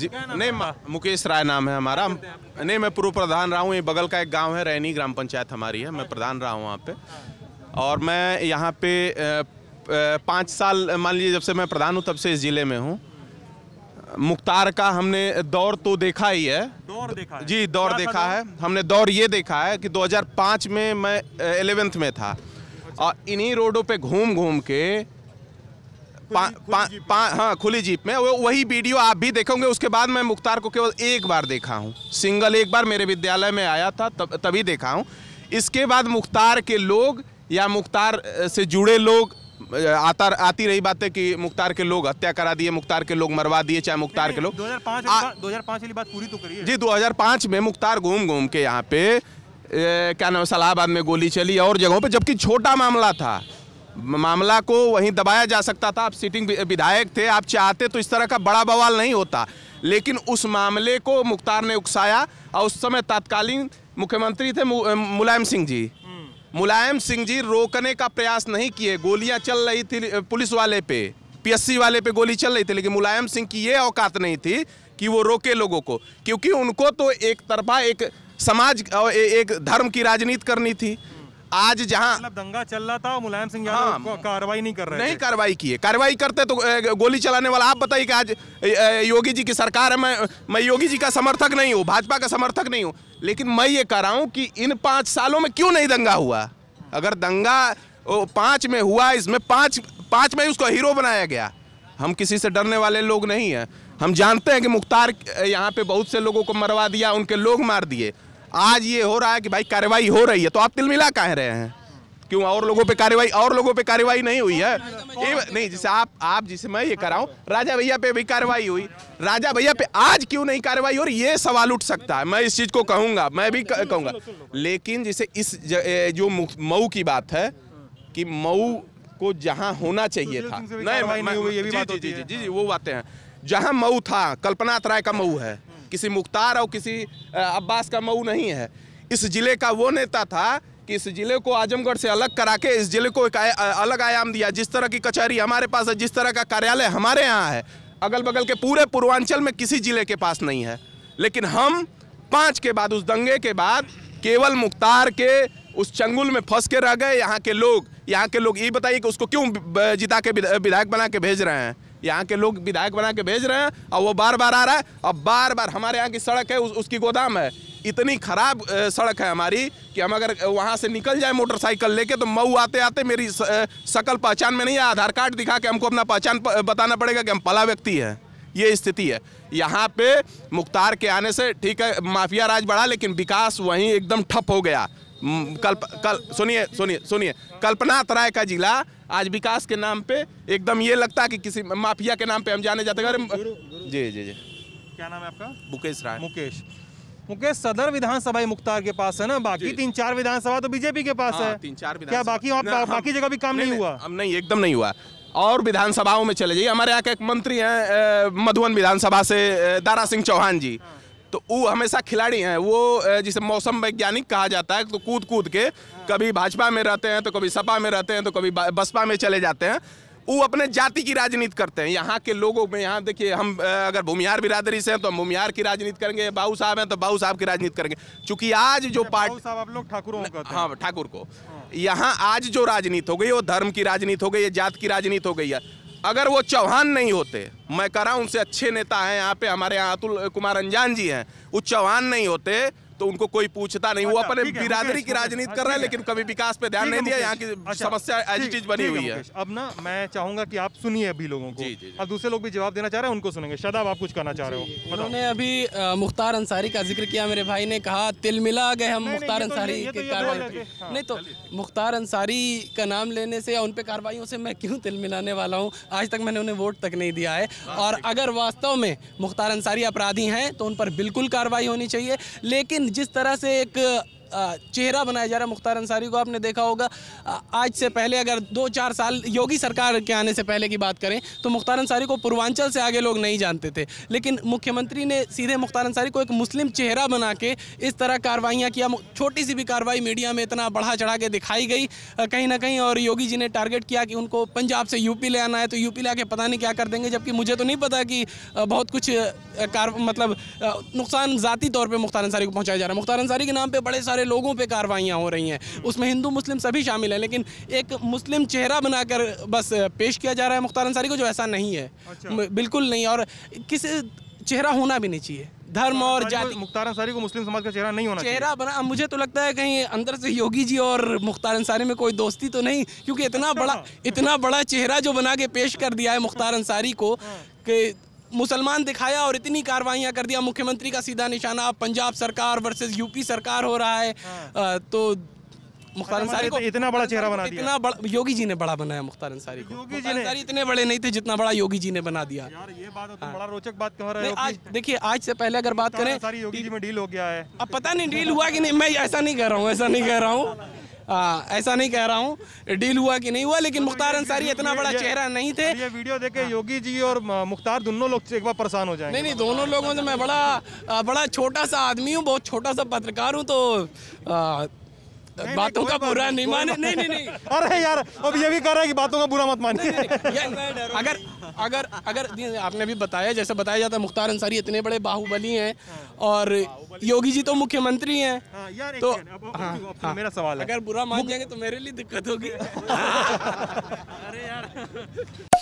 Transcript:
जी नहीं मुकेश राय नाम है हमारा नहीं मैं पूर्व प्रधान रहा हूँ ये बगल का एक गांव है रैनी ग्राम पंचायत हमारी है मैं प्रधान रहा हूँ वहाँ पे और मैं यहाँ पे पाँच साल मान लीजिए जब से मैं प्रधान हूँ तब से इस ज़िले में हूँ मुख्तार का हमने दौर तो देखा ही है दौर देखा है। जी दौर देखा है हमने दौर ये देखा है कि 2005 में मैं एलेवेंथ में था और इन्हीं रोडों पे घूम घूम के पाँच हाँ खुली जीप में वो वही वीडियो आप भी देखोगे उसके बाद मैं मुख्तार को केवल एक बार देखा हूँ सिंगल एक बार मेरे विद्यालय में आया था तब तभी देखा हूँ इसके बाद मुख्तार के लोग या मुख्तार से जुड़े लोग आता आती रही बात है कि मुख्तार के लोग हत्या करा दिए मुख्तार के लोग मरवा दिए चाहे मुख्तार के लोग 2005 हजार पाँच वाली बात पूरी तो करिए जी 2005 में मुख्तार घूम घूम के यहाँ पे ए, क्या नाम सलाहाबाद में गोली चली और जगहों पे जबकि छोटा मामला था मामला को वहीं दबाया जा सकता था आप सिटिंग विधायक थे आप चाहते तो इस तरह का बड़ा बवाल नहीं होता लेकिन उस मामले को मुख्तार ने उकसाया और उस समय तत्कालीन मुख्यमंत्री थे मुलायम सिंह जी मुलायम सिंह जी रोकने का प्रयास नहीं किए गोलियां चल रही थी पुलिस वाले पे पीएससी वाले पे गोली चल रही थी लेकिन मुलायम सिंह की ये औकात नहीं थी कि वो रोके लोगों को क्योंकि उनको तो एक तरफा एक समाज और एक धर्म की राजनीति करनी थी आज जहाँ मतलब दंगा चल रहा था मुलायम सिंह यादव हाँ, कार्रवाई नहीं कर रहे नहीं कार्रवाई की है कार्रवाई करते तो गोली चलाने वाला आप बताइए कि आज योगी जी की सरकार है मैं मैं योगी जी का समर्थक नहीं हूँ भाजपा का समर्थक नहीं हूँ लेकिन मैं ये कह रहा हूँ कि इन पाँच सालों में क्यों नहीं दंगा हुआ अगर दंगा पाँच में हुआ इसमें पाँच पाँच में उसको हीरो बनाया गया हम किसी से डरने वाले लोग नहीं हैं हम जानते हैं कि मुख्तार यहाँ पे बहुत से लोगों को मरवा दिया उनके लोग मार दिए आज ये हो रहा है कि भाई कार्रवाई हो रही है तो आप तिल मिला कह रहे हैं क्यों और लोगों पे कार्रवाई और लोगों पे कार्रवाई नहीं हुई है ये नहीं जिसे आप आप जिसे मैं ये कराऊं राजा भैया पे भी कार्रवाई हुई राजा भैया पे आज क्यों नहीं कार्रवाई और ये सवाल उठ सकता है मैं इस चीज़ को कहूंगा मैं भी कहूंगा लेकिन जिसे इस जो मऊ की बात है कि मऊ को जहाँ होना चाहिए था नहीं जी जी जी वो बातें हैं जहाँ मऊ था कल्पनाथ राय का मऊ है किसी मुख्तार और किसी अब्बास का मऊ नहीं है इस ज़िले का वो नेता था कि इस ज़िले को आजमगढ़ से अलग करा के इस ज़िले को एक आ, अलग आयाम दिया जिस तरह की कचहरी हमारे पास है जिस तरह का कार्यालय हमारे यहाँ है अगल बगल के पूरे पूर्वांचल में किसी ज़िले के पास नहीं है लेकिन हम पाँच के बाद उस दंगे के बाद केवल मुख्तार के उस चंगुल में फंस के रह गए यहाँ के लोग यहाँ के लोग ये बताइए कि उसको क्यों जिता के विधायक बना के भेज रहे हैं यहाँ के लोग विधायक बना के भेज रहे हैं और वो बार बार आ रहा है अब बार बार हमारे यहाँ की सड़क है उस, उसकी गोदाम है इतनी खराब सड़क है हमारी कि हम अगर वहाँ से निकल जाए मोटरसाइकिल लेके तो मऊ आते आते मेरी सकल पहचान में नहीं है आधार कार्ड दिखा के हमको अपना पहचान बताना पड़ेगा कि हम पला व्यक्ति हैं ये स्थिति है यहाँ पे मुख्तार के आने से ठीक है माफिया राज बढ़ा लेकिन विकास वहीं एकदम ठप हो गया कल्प कल सुनिए सुनिए सुनिए कल्पनाथ राय का जिला आज विकास के नाम पे एकदम ये लगता है कि किसी माफिया के नाम पे हम जाने जाते अरे जी जी जी क्या नाम है आपका मुकेश राय मुकेश मुकेश सदर विधानसभा मुख्तार के पास है ना बाकी तीन चार विधानसभा तो बीजेपी के पास हाँ, है तीन चार क्या बाकी बाकी जगह भी काम नहीं हुआ अब नहीं एकदम नहीं हुआ और विधानसभाओं में चले जाइए हमारे यहाँ के एक मंत्री हैं मधुबन विधानसभा से दारा सिंह चौहान जी हाँ। तो वो हमेशा खिलाड़ी हैं वो जिसे मौसम वैज्ञानिक कहा जाता है तो कूद कूद के कभी भाजपा में रहते हैं तो कभी सपा में रहते हैं तो कभी बसपा में चले जाते हैं वो अपने जाति की राजनीति करते हैं यहाँ के लोगों में यहाँ देखिए हम अगर भूमिहार बिरादरी से हैं तो हम भूमिहार की राजनीति करेंगे बाबू साहब हैं तो बाबू साहब की राजनीति करेंगे चूंकि आज जो अच्छा, पार्टी साहब आप लोग ठाकुर हाँ ठाकुर को यहाँ आज जो राजनीति हो गई वो धर्म की राजनीति हो गई है जात की राजनीति हो गई है अगर वो चौहान नहीं होते मैं कह रहा हूँ उनसे अच्छे नेता हैं यहाँ पे हमारे यहाँ अतुल कुमार अंजान जी हैं वो चौहान नहीं होते तो उनको कोई पूछता नहीं वो अच्छा, अपने बिरादरी की राजनीति हाँ, कर रहा है लेकिन कभी विकास पे ध्यान नहीं दिया यहाँ की अच्छा, समस्या एज बनी हुई है अब ना मैं चाहूंगा की आप सुनिए अभी लोगों को अब दूसरे लोग भी जवाब देना चाह रहे हैं उनको सुनेंगे शादाब आप कुछ कहना चाह रहे हो उन्होंने अभी मुख्तार अंसारी का जिक्र किया मेरे भाई ने कहा तिल मिला गए हम मुख्तार तो अंसारी तो के तो कार्रवाई हाँ। नहीं तो मुख्तार अंसारी का नाम लेने से या उन पे कार्रवाइयों से मैं क्यों तिल मिलाने वाला हूँ आज तक मैंने उन्हें वोट तक नहीं दिया है हाँ, और अगर वास्तव में मुख्तार अंसारी अपराधी हैं तो उन पर बिल्कुल कार्रवाई होनी चाहिए लेकिन जिस तरह से एक चेहरा बनाया जा रहा है मुख्तार अंसारी को आपने देखा होगा आज से पहले अगर दो चार साल योगी सरकार के आने से पहले की बात करें तो मुख्तार अंसारी को पूर्वांचल से आगे लोग नहीं जानते थे लेकिन मुख्यमंत्री ने सीधे मुख्तार अंसारी को एक मुस्लिम चेहरा बना के इस तरह कार्रवाइयाँ किया छोटी सी भी कार्रवाई मीडिया में इतना बढ़ा चढ़ा के दिखाई गई कहीं ना कहीं और योगी जी ने टारगेट किया कि उनको पंजाब से यूपी ले आना है तो यूपी ले पता नहीं क्या कर देंगे जबकि मुझे तो नहीं पता कि बहुत कुछ कार मतलब नुकसान ज़ाती तौर पर मुख्तार अंसारी को पहुँचाया जा रहा है मुख्तार अंसारी के नाम पर बड़े सारे सारे लोगों पे कार्रवाइयाँ हो रही हैं उसमें हिंदू मुस्लिम सभी शामिल हैं लेकिन एक मुस्लिम चेहरा बनाकर बस पेश किया जा रहा है मुख्तार अंसारी को जो ऐसा नहीं है अच्छा। बिल्कुल नहीं और किसी चेहरा होना भी नहीं चाहिए धर्म और जाति मुख्तार अंसारी को मुस्लिम समाज का चेहरा नहीं होना चेहरा बना मुझे तो लगता है कहीं अंदर से योगी जी और मुख्तार अंसारी में कोई दोस्ती तो नहीं क्योंकि इतना अच्छा। बड़ा इतना बड़ा चेहरा जो बना के पेश कर दिया है मुख्तार अंसारी को हाँ। कि मुसलमान दिखाया और इतनी कार्रवाइयाँ कर दिया मुख्यमंत्री का सीधा निशाना पंजाब सरकार वर्सेस यूपी सरकार हो रहा है हाँ। तो मुख्तार मतलब अंसारी को इतना बड़ा चेहरा बना दिया इतना बड़ा योगी जी ने बड़ा बनाया मुख्तार अंसारी को योगी जी ने इतने बड़े नहीं थे जितना बड़ा योगी जी ने बना दिया यार ये बात तो हाँ। बड़ा रोचक बात कह रहा है आज देखिए आज से पहले अगर बात करें योगी जी में डील हो गया है अब पता नहीं डील हुआ कि नहीं मैं ऐसा नहीं कह रहा हूँ ऐसा नहीं कह रहा हूँ आ, ऐसा नहीं कह रहा हूँ डील हुआ कि नहीं हुआ लेकिन मुख्तार अंसारी इतना बड़ा चेहरा नहीं थे ये वीडियो देखे योगी जी और मुख्तार दोनों लोग एक बार परेशान हो जाए नहीं नहीं दोनों लोगों से मैं बड़ा बड़ा छोटा सा आदमी हूँ बहुत छोटा सा पत्रकार हूँ तो बातों का बुरा नहीं माने नहीं नहीं नहीं अरे यार अब ये भी कर रहा है कि बातों का बुरा मत मानिए अगर अगर अगर आपने भी बताया जैसे बताया जाता है मुख्तार अंसारी इतने बड़े बाहुबली हैं और योगी जी तो मुख्यमंत्री हैं हाँ, तो हाँ, हाँ। मेरा सवाल है अगर बुरा मान जाएंगे तो मेरे लिए दिक्कत होगी अरे यार